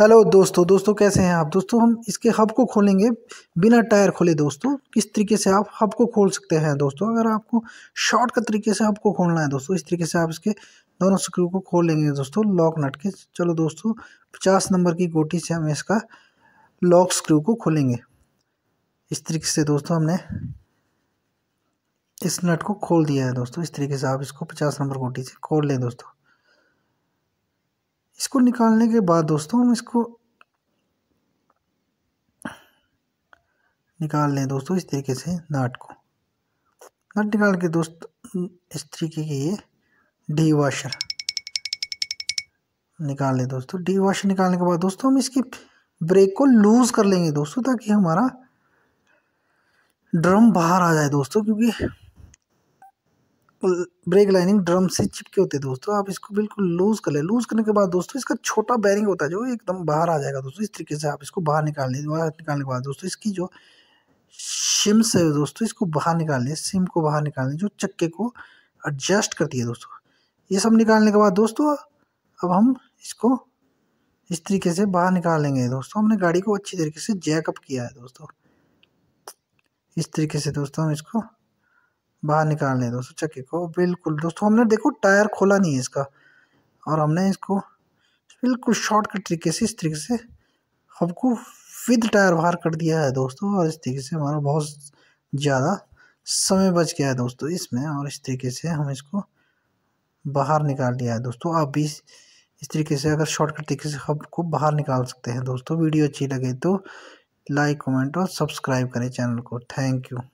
hello दोस्तों दोस्तों कैसे हैं आप दोस्तों हम इसके हब को खोलेंगे बिना टायर खोले दोस्तों किस तरीके से आप हब को खोल सकते हैं दोस्तों अगर आपको शॉर्ट का तरीके से हब को खोलना है दोस्तों इस तरीके से आप इसके दोनों स्क्रू को खोल लेंगे दोस्तों लॉक नट के चलो दोस्तों पचास नंबर की गोटी से हम इसका लॉक स्क्रू को खोलेंगे इस तरीके से दोस्तों हमने इस नट को खोल दिया है दोस्तों इस तरीके से आप इसको पचास नंबर गोटी से खोल लें दोस्तों इसको निकालने के बाद दोस्तों हम इसको निकाल लें दोस्तों इस तरीके से नाट को नाट निकाल के दोस्त इस तरीके की ये डी वाशर निकाल लें दोस्तों डी वाशर निकालने के बाद दोस्तों हम इसकी ब्रेक को लूज़ कर लेंगे दोस्तों ताकि हमारा ड्रम बाहर आ जाए दोस्तों क्योंकि ब्रेक लाइनिंग ड्रम से चिपके होते हैं दोस्तों आप इसको बिल्कुल लूज़ कर ले लूज़ करने के बाद दोस्तों इसका छोटा बैरिंग होता है जो एकदम बाहर आ जाएगा दोस्तों इस तरीके से आप इसको बाहर निकाल लें बाहर निकालने के बाद दोस्तों इसकी जो सिम्स है दोस्तों इसको बाहर निकाल लें सिम को बाहर निकाल लें जो चक्के को एडजस्ट करती है दोस्तों ये सब निकालने के बाद दोस्तों अब हम इसको इस तरीके से बाहर निकाल लेंगे दोस्तों हमने गाड़ी को अच्छी तरीके से जैकअप किया है दोस्तों इस तरीके से दोस्तों हम इसको बाहर निकाल लें दोस्तों चक्के को बिल्कुल दोस्तों हमने देखो टायर खोला नहीं है इसका और हमने इसको बिल्कुल शॉर्टकट तरीके से इस तरीके से हमको विद टायर बाहर कर दिया है दोस्तों और इस तरीके से हमारा बहुत ज़्यादा समय बच गया है दोस्तों इसमें और इस तरीके से हम इसको बाहर निकाल लिया है दोस्तों आप भी इस तरीके से अगर शॉर्टकट तरीके से हब को बाहर निकाल सकते हैं दोस्तों वीडियो अच्छी लगे तो लाइक कमेंट और सब्सक्राइब करें चैनल को थैंक यू